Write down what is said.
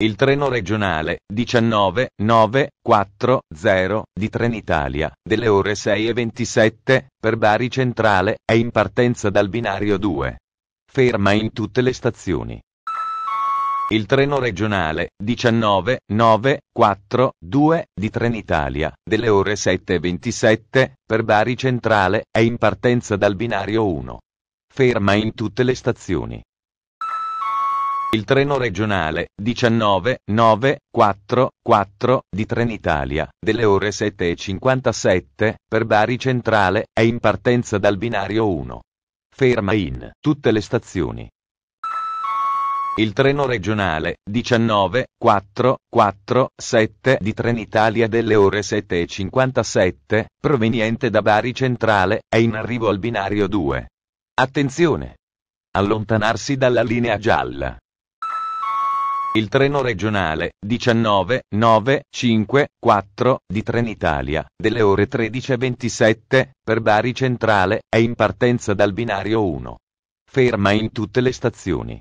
il treno regionale 19940 di Trenitalia, delle ore 6.27, per Bari Centrale, è in partenza dal binario 2. Ferma in tutte le stazioni. Il treno regionale 19942 di Trenitalia, delle ore 7.27, per Bari Centrale, è in partenza dal binario 1. Ferma in tutte le stazioni. Il treno regionale 19.9.4.4 di Trenitalia, delle ore 7.57, per Bari Centrale, è in partenza dal binario 1. Ferma in tutte le stazioni. Il treno regionale 19.4.4.7 di Trenitalia delle ore 7.57, proveniente da Bari Centrale, è in arrivo al binario 2. Attenzione! Allontanarsi dalla linea gialla. Il treno regionale 19.954 di Trenitalia, delle ore 13.27, per Bari Centrale, è in partenza dal binario 1. Ferma in tutte le stazioni.